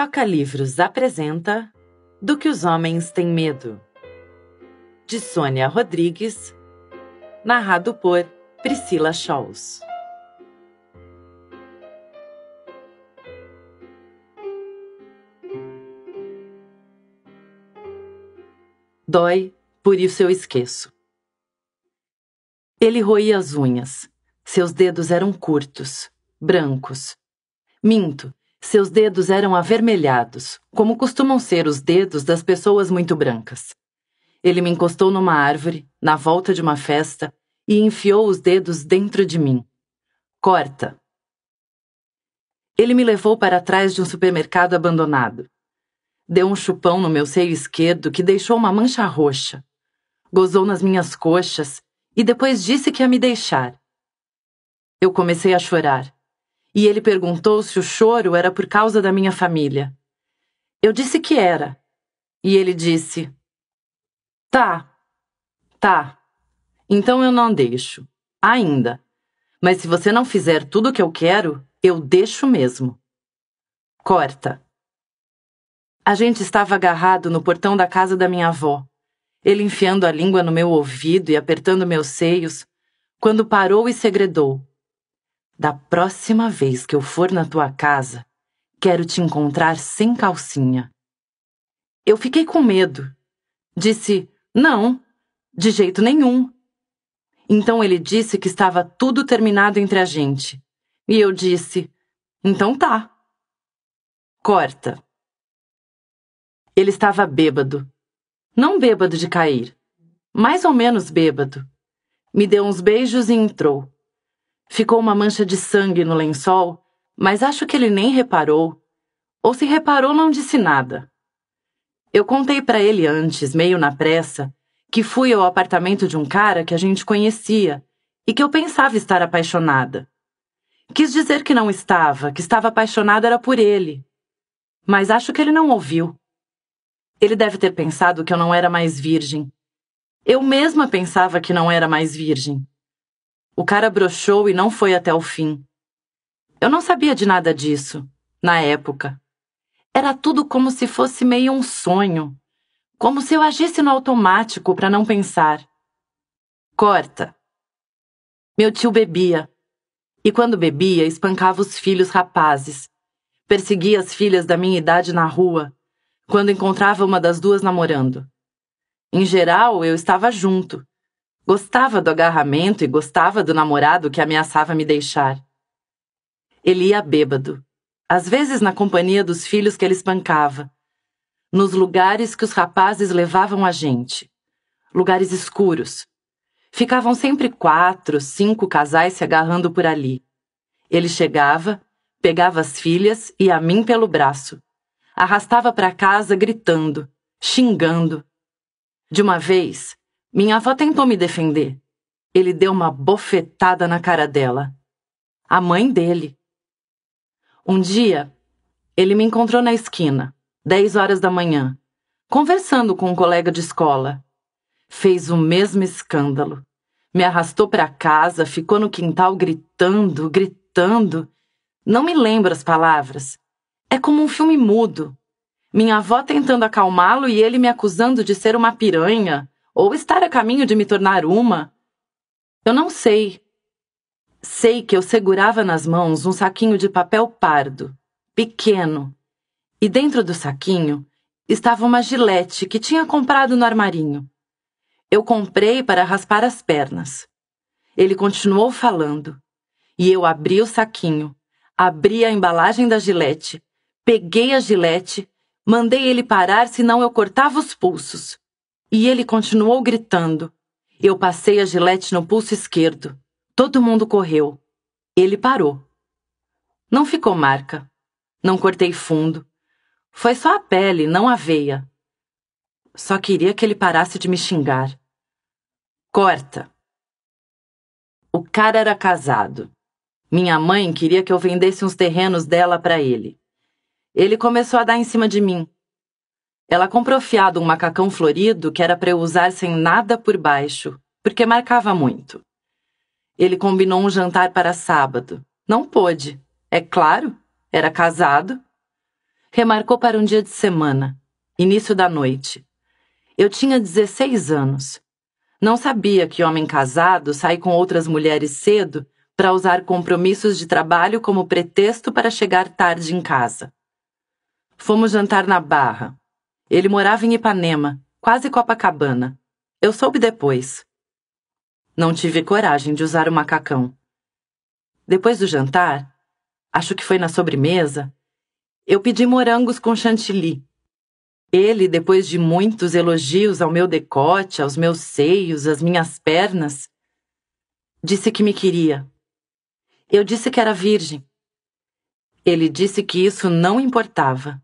Toca Livros apresenta Do que os Homens Têm Medo, de Sônia Rodrigues, narrado por Priscila Scholz. Dói, por isso eu esqueço. Ele roía as unhas. Seus dedos eram curtos, brancos. Minto, seus dedos eram avermelhados, como costumam ser os dedos das pessoas muito brancas. Ele me encostou numa árvore, na volta de uma festa, e enfiou os dedos dentro de mim. Corta! Ele me levou para trás de um supermercado abandonado. Deu um chupão no meu seio esquerdo que deixou uma mancha roxa. Gozou nas minhas coxas e depois disse que ia me deixar. Eu comecei a chorar e ele perguntou se o choro era por causa da minha família. Eu disse que era. E ele disse: Tá, tá. Então eu não deixo. Ainda. Mas se você não fizer tudo o que eu quero, eu deixo mesmo. Corta. A gente estava agarrado no portão da casa da minha avó, ele enfiando a língua no meu ouvido e apertando meus seios, quando parou e segredou: da próxima vez que eu for na tua casa, quero te encontrar sem calcinha. Eu fiquei com medo. Disse: Não, de jeito nenhum. Então ele disse que estava tudo terminado entre a gente. E eu disse: Então tá. Corta. Ele estava bêbado. Não bêbado de cair, mais ou menos bêbado. Me deu uns beijos e entrou. Ficou uma mancha de sangue no lençol, mas acho que ele nem reparou. Ou se reparou, não disse nada. Eu contei para ele antes, meio na pressa, que fui ao apartamento de um cara que a gente conhecia e que eu pensava estar apaixonada. Quis dizer que não estava, que estava apaixonada era por ele. Mas acho que ele não ouviu. Ele deve ter pensado que eu não era mais virgem. Eu mesma pensava que não era mais virgem. O cara brochou e não foi até o fim. Eu não sabia de nada disso, na época. Era tudo como se fosse meio um sonho, como se eu agisse no automático para não pensar. Corta. Meu tio bebia. E quando bebia, espancava os filhos rapazes. Perseguia as filhas da minha idade na rua, quando encontrava uma das duas namorando. Em geral, eu estava junto, Gostava do agarramento e gostava do namorado que ameaçava me deixar. Ele ia bêbado, às vezes na companhia dos filhos que ele espancava, nos lugares que os rapazes levavam a gente lugares escuros. Ficavam sempre quatro, cinco casais se agarrando por ali. Ele chegava, pegava as filhas e a mim pelo braço. Arrastava para casa gritando, xingando. De uma vez, minha avó tentou me defender. Ele deu uma bofetada na cara dela. A mãe dele. Um dia, ele me encontrou na esquina, 10 horas da manhã, conversando com um colega de escola. Fez o mesmo escândalo. Me arrastou para casa, ficou no quintal gritando, gritando. Não me lembro as palavras. É como um filme mudo. Minha avó tentando acalmá-lo e ele me acusando de ser uma piranha, ou estar a caminho de me tornar uma. Eu não sei. Sei que eu segurava nas mãos um saquinho de papel pardo, pequeno, e dentro do saquinho estava uma gilete que tinha comprado no armarinho. Eu comprei para raspar as pernas. Ele continuou falando, e eu abri o saquinho, abri a embalagem da gilete, peguei a gilete, mandei ele parar, senão eu cortava os pulsos. E ele continuou gritando. Eu passei a gilete no pulso esquerdo. Todo mundo correu. Ele parou. Não ficou marca. Não cortei fundo. Foi só a pele, não a veia. Só queria que ele parasse de me xingar. Corta. O cara era casado. Minha mãe queria que eu vendesse uns terrenos dela para ele. Ele começou a dar em cima de mim. Ela comprou fiado um macacão florido que era para eu usar sem nada por baixo, porque marcava muito. Ele combinou um jantar para sábado. Não pôde. É claro, era casado. Remarcou para um dia de semana, início da noite. Eu tinha 16 anos. Não sabia que homem casado sai com outras mulheres cedo para usar compromissos de trabalho como pretexto para chegar tarde em casa. Fomos jantar na Barra, ele morava em Ipanema, quase Copacabana. Eu soube depois. Não tive coragem de usar o macacão. Depois do jantar, acho que foi na sobremesa, eu pedi morangos com chantilly. Ele, depois de muitos elogios ao meu decote, aos meus seios, às minhas pernas, disse que me queria. Eu disse que era virgem. Ele disse que isso não importava.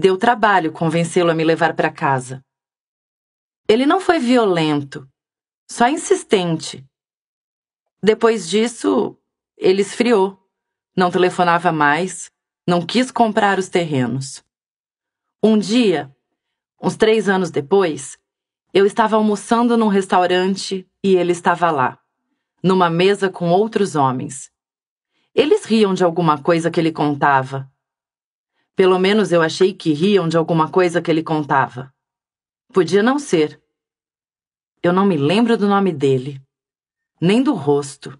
Deu trabalho convencê-lo a me levar para casa. Ele não foi violento, só insistente. Depois disso, ele esfriou. Não telefonava mais, não quis comprar os terrenos. Um dia, uns três anos depois, eu estava almoçando num restaurante e ele estava lá, numa mesa com outros homens. Eles riam de alguma coisa que ele contava, pelo menos eu achei que riam de alguma coisa que ele contava. Podia não ser. Eu não me lembro do nome dele, nem do rosto.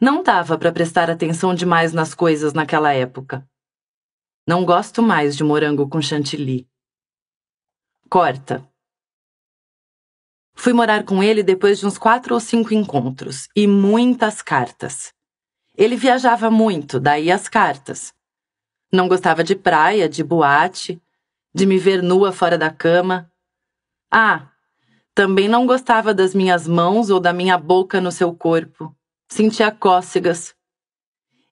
Não dava para prestar atenção demais nas coisas naquela época. Não gosto mais de morango com chantilly. Corta. Fui morar com ele depois de uns quatro ou cinco encontros e muitas cartas. Ele viajava muito, daí as cartas. Não gostava de praia, de boate, de me ver nua fora da cama. Ah, também não gostava das minhas mãos ou da minha boca no seu corpo. Sentia cócegas.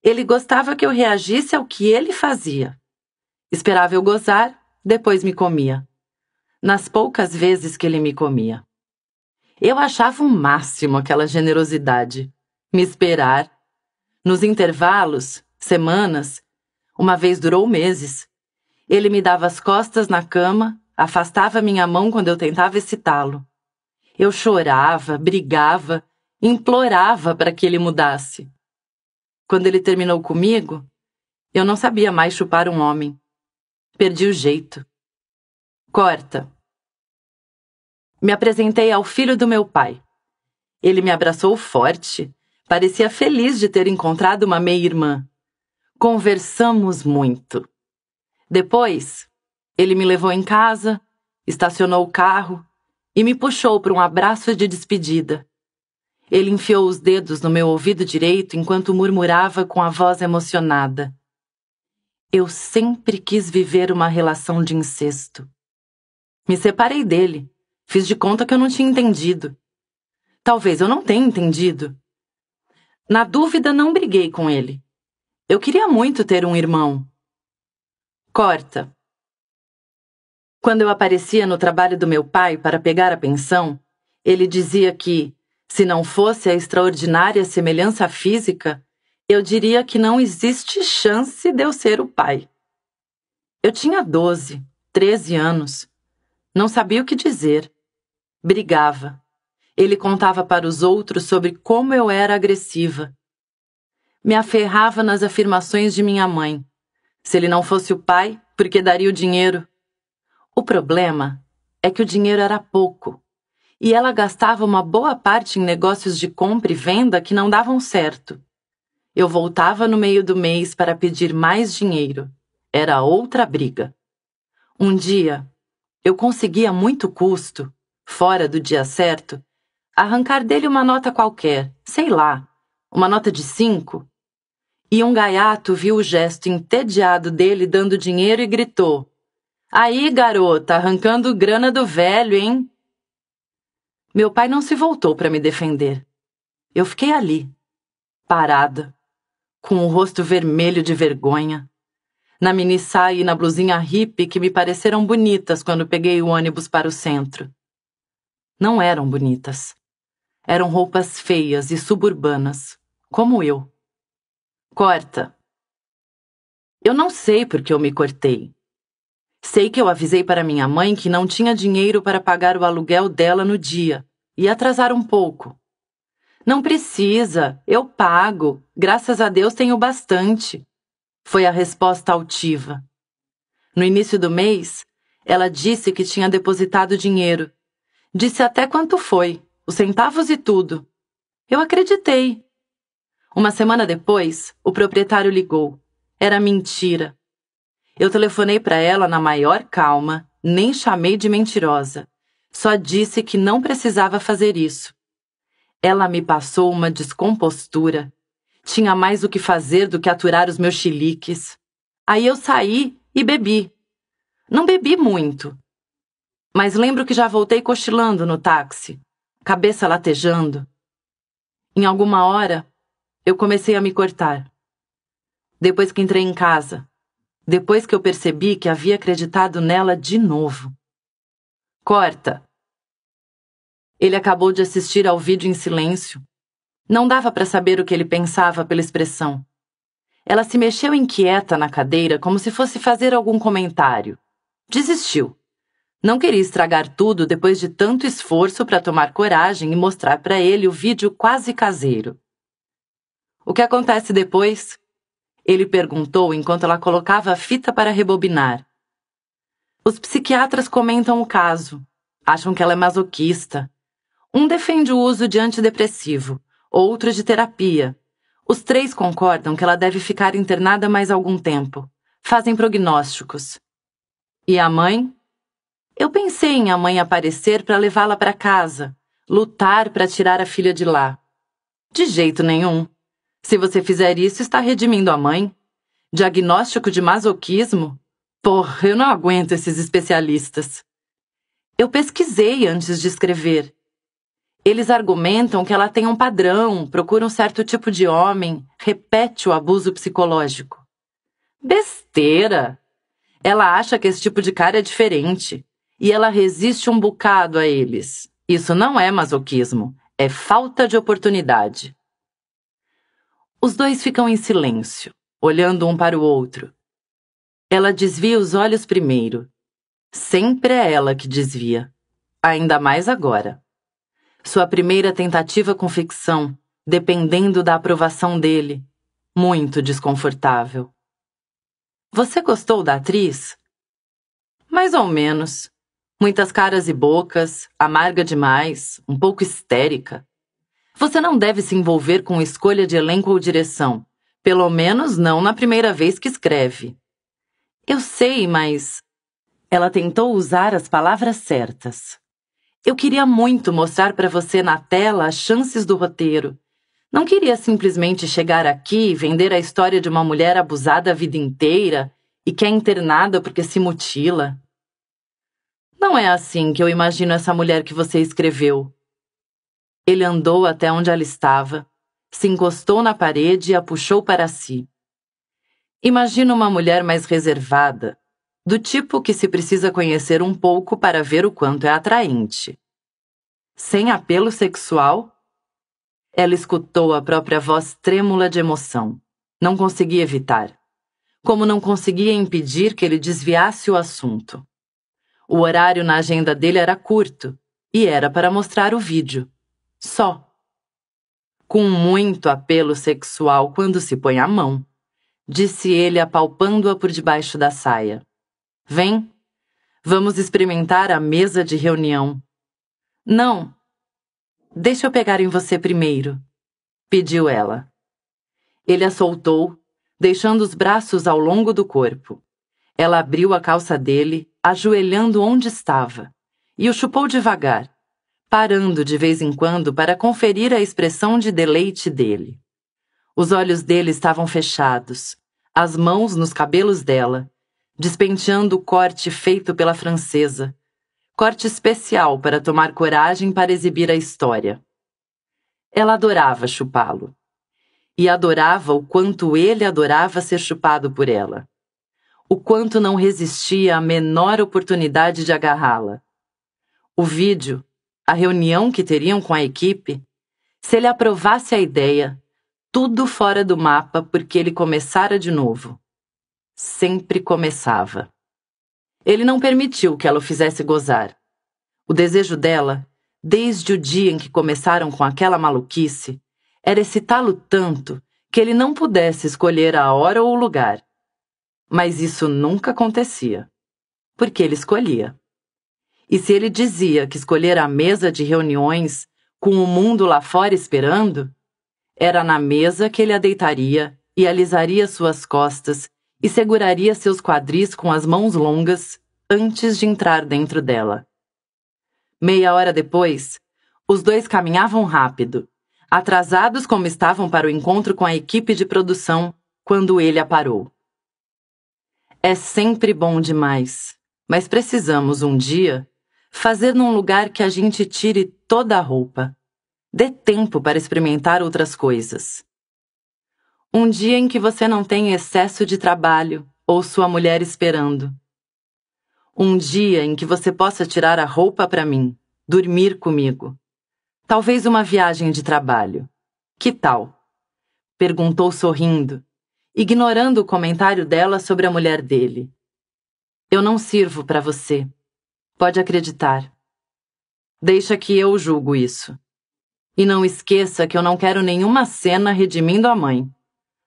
Ele gostava que eu reagisse ao que ele fazia. Esperava eu gozar, depois me comia. Nas poucas vezes que ele me comia. Eu achava o máximo aquela generosidade. Me esperar. Nos intervalos, semanas, uma vez durou meses. Ele me dava as costas na cama, afastava minha mão quando eu tentava excitá-lo. Eu chorava, brigava, implorava para que ele mudasse. Quando ele terminou comigo, eu não sabia mais chupar um homem. Perdi o jeito. Corta. Me apresentei ao filho do meu pai. Ele me abraçou forte. Parecia feliz de ter encontrado uma meia-irmã. Conversamos muito. Depois, ele me levou em casa, estacionou o carro e me puxou para um abraço de despedida. Ele enfiou os dedos no meu ouvido direito enquanto murmurava com a voz emocionada. Eu sempre quis viver uma relação de incesto. Me separei dele, fiz de conta que eu não tinha entendido. Talvez eu não tenha entendido. Na dúvida, não briguei com ele. Eu queria muito ter um irmão. Corta. Quando eu aparecia no trabalho do meu pai para pegar a pensão, ele dizia que, se não fosse a extraordinária semelhança física, eu diria que não existe chance de eu ser o pai. Eu tinha 12, 13 anos. Não sabia o que dizer. Brigava. Ele contava para os outros sobre como eu era agressiva me aferrava nas afirmações de minha mãe. Se ele não fosse o pai, por que daria o dinheiro? O problema é que o dinheiro era pouco e ela gastava uma boa parte em negócios de compra e venda que não davam certo. Eu voltava no meio do mês para pedir mais dinheiro. Era outra briga. Um dia, eu consegui a muito custo, fora do dia certo, arrancar dele uma nota qualquer, sei lá, uma nota de cinco? E um gaiato viu o gesto entediado dele dando dinheiro e gritou: Aí, garota, arrancando grana do velho, hein? Meu pai não se voltou para me defender. Eu fiquei ali, parada, com o rosto vermelho de vergonha, na mini saia e na blusinha hippie que me pareceram bonitas quando peguei o ônibus para o centro. Não eram bonitas. Eram roupas feias e suburbanas, como eu. Corta. Eu não sei por que eu me cortei. Sei que eu avisei para minha mãe que não tinha dinheiro para pagar o aluguel dela no dia e atrasar um pouco. Não precisa, eu pago. Graças a Deus tenho bastante. Foi a resposta altiva. No início do mês, ela disse que tinha depositado dinheiro. Disse até quanto foi os centavos e tudo. Eu acreditei. Uma semana depois, o proprietário ligou. Era mentira. Eu telefonei para ela na maior calma, nem chamei de mentirosa. Só disse que não precisava fazer isso. Ela me passou uma descompostura. Tinha mais o que fazer do que aturar os meus chiliques. Aí eu saí e bebi. Não bebi muito. Mas lembro que já voltei cochilando no táxi cabeça latejando. Em alguma hora, eu comecei a me cortar. Depois que entrei em casa, depois que eu percebi que havia acreditado nela de novo. Corta! Ele acabou de assistir ao vídeo em silêncio. Não dava para saber o que ele pensava pela expressão. Ela se mexeu inquieta na cadeira como se fosse fazer algum comentário. Desistiu. Não queria estragar tudo depois de tanto esforço para tomar coragem e mostrar para ele o vídeo quase caseiro. O que acontece depois? Ele perguntou enquanto ela colocava a fita para rebobinar. Os psiquiatras comentam o caso. Acham que ela é masoquista. Um defende o uso de antidepressivo, outro de terapia. Os três concordam que ela deve ficar internada mais algum tempo. Fazem prognósticos. E a mãe? Eu pensei em a mãe aparecer para levá-la para casa, lutar para tirar a filha de lá. De jeito nenhum. Se você fizer isso, está redimindo a mãe. Diagnóstico de masoquismo? Porra, eu não aguento esses especialistas. Eu pesquisei antes de escrever. Eles argumentam que ela tem um padrão, procura um certo tipo de homem, repete o abuso psicológico. Besteira! Ela acha que esse tipo de cara é diferente e ela resiste um bocado a eles. Isso não é masoquismo, é falta de oportunidade. Os dois ficam em silêncio, olhando um para o outro. Ela desvia os olhos primeiro. Sempre é ela que desvia, ainda mais agora. Sua primeira tentativa com ficção, dependendo da aprovação dele, muito desconfortável. Você gostou da atriz? Mais ou menos. Muitas caras e bocas, amarga demais, um pouco histérica. Você não deve se envolver com escolha de elenco ou direção, pelo menos não na primeira vez que escreve. Eu sei, mas. Ela tentou usar as palavras certas. Eu queria muito mostrar para você na tela as chances do roteiro. Não queria simplesmente chegar aqui e vender a história de uma mulher abusada a vida inteira e que é internada porque se mutila. Não é assim que eu imagino essa mulher que você escreveu. Ele andou até onde ela estava, se encostou na parede e a puxou para si. Imagino uma mulher mais reservada, do tipo que se precisa conhecer um pouco para ver o quanto é atraente. Sem apelo sexual? Ela escutou a própria voz trêmula de emoção. Não conseguia evitar. Como não conseguia impedir que ele desviasse o assunto. O horário na agenda dele era curto e era para mostrar o vídeo. Só. Com muito apelo sexual quando se põe a mão, disse ele apalpando-a por debaixo da saia. Vem, vamos experimentar a mesa de reunião. Não, deixa eu pegar em você primeiro, pediu ela. Ele a soltou, deixando os braços ao longo do corpo. Ela abriu a calça dele ajoelhando onde estava, e o chupou devagar, parando de vez em quando para conferir a expressão de deleite dele. Os olhos dele estavam fechados, as mãos nos cabelos dela, despenteando o corte feito pela francesa. Corte especial para tomar coragem para exibir a história. Ela adorava chupá-lo. E adorava o quanto ele adorava ser chupado por ela o quanto não resistia à menor oportunidade de agarrá-la. O vídeo, a reunião que teriam com a equipe, se ele aprovasse a ideia, tudo fora do mapa porque ele começara de novo. Sempre começava. Ele não permitiu que ela o fizesse gozar. O desejo dela, desde o dia em que começaram com aquela maluquice, era excitá-lo tanto que ele não pudesse escolher a hora ou o lugar. Mas isso nunca acontecia, porque ele escolhia. E se ele dizia que escolher a mesa de reuniões com o mundo lá fora esperando, era na mesa que ele a deitaria e alisaria suas costas e seguraria seus quadris com as mãos longas antes de entrar dentro dela. Meia hora depois, os dois caminhavam rápido, atrasados como estavam para o encontro com a equipe de produção, quando ele a parou. É sempre bom demais, mas precisamos um dia fazer num lugar que a gente tire toda a roupa. Dê tempo para experimentar outras coisas. Um dia em que você não tem excesso de trabalho ou sua mulher esperando. Um dia em que você possa tirar a roupa para mim, dormir comigo. Talvez uma viagem de trabalho. Que tal? Perguntou sorrindo ignorando o comentário dela sobre a mulher dele. Eu não sirvo para você. Pode acreditar. Deixa que eu julgo isso. E não esqueça que eu não quero nenhuma cena redimindo a mãe.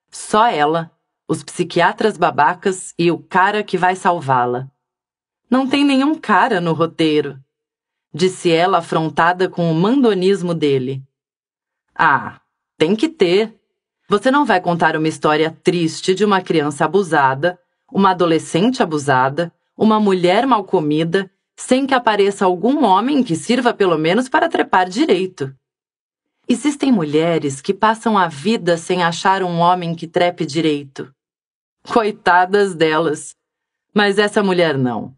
Só ela, os psiquiatras babacas e o cara que vai salvá-la. Não tem nenhum cara no roteiro, disse ela afrontada com o mandonismo dele. Ah, tem que ter, você não vai contar uma história triste de uma criança abusada, uma adolescente abusada, uma mulher mal comida, sem que apareça algum homem que sirva pelo menos para trepar direito. Existem mulheres que passam a vida sem achar um homem que trepe direito. Coitadas delas! Mas essa mulher não.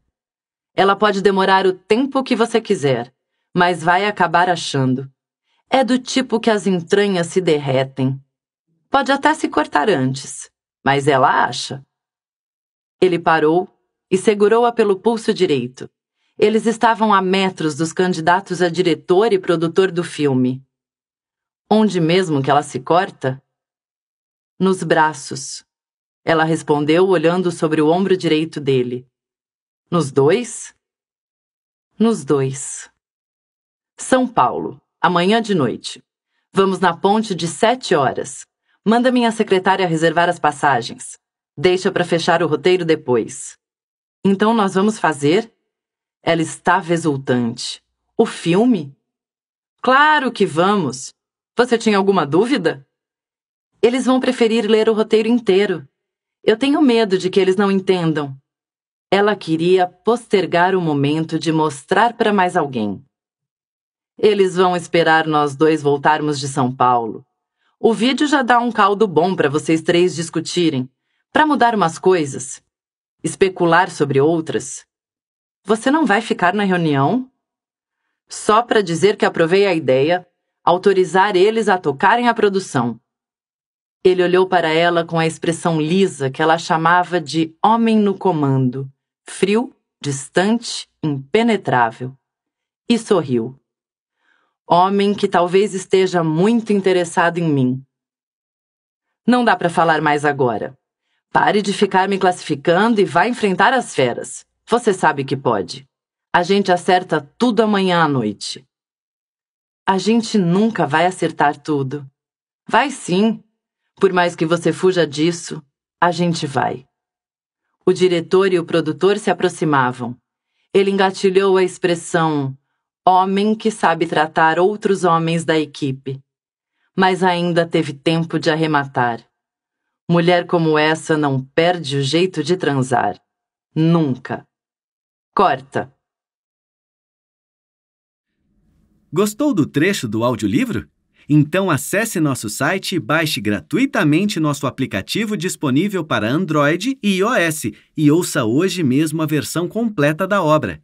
Ela pode demorar o tempo que você quiser, mas vai acabar achando. É do tipo que as entranhas se derretem, Pode até se cortar antes, mas ela acha. Ele parou e segurou-a pelo pulso direito. Eles estavam a metros dos candidatos a diretor e produtor do filme. Onde mesmo que ela se corta? Nos braços. Ela respondeu olhando sobre o ombro direito dele. Nos dois? Nos dois. São Paulo, amanhã de noite. Vamos na ponte de sete horas. Manda minha secretária reservar as passagens. Deixa para fechar o roteiro depois. Então nós vamos fazer? Ela estava exultante. O filme? Claro que vamos! Você tinha alguma dúvida? Eles vão preferir ler o roteiro inteiro. Eu tenho medo de que eles não entendam. Ela queria postergar o momento de mostrar para mais alguém. Eles vão esperar nós dois voltarmos de São Paulo. O vídeo já dá um caldo bom para vocês três discutirem, para mudar umas coisas, especular sobre outras. Você não vai ficar na reunião? Só para dizer que aprovei a ideia, autorizar eles a tocarem a produção. Ele olhou para ela com a expressão lisa que ela chamava de homem no comando, frio, distante, impenetrável, e sorriu homem que talvez esteja muito interessado em mim. Não dá para falar mais agora. Pare de ficar me classificando e vá enfrentar as feras. Você sabe que pode. A gente acerta tudo amanhã à noite. A gente nunca vai acertar tudo. Vai sim. Por mais que você fuja disso, a gente vai. O diretor e o produtor se aproximavam. Ele engatilhou a expressão homem que sabe tratar outros homens da equipe. Mas ainda teve tempo de arrematar. Mulher como essa não perde o jeito de transar. Nunca. Corta. Gostou do trecho do audiolivro? Então acesse nosso site e baixe gratuitamente nosso aplicativo disponível para Android e iOS e ouça hoje mesmo a versão completa da obra.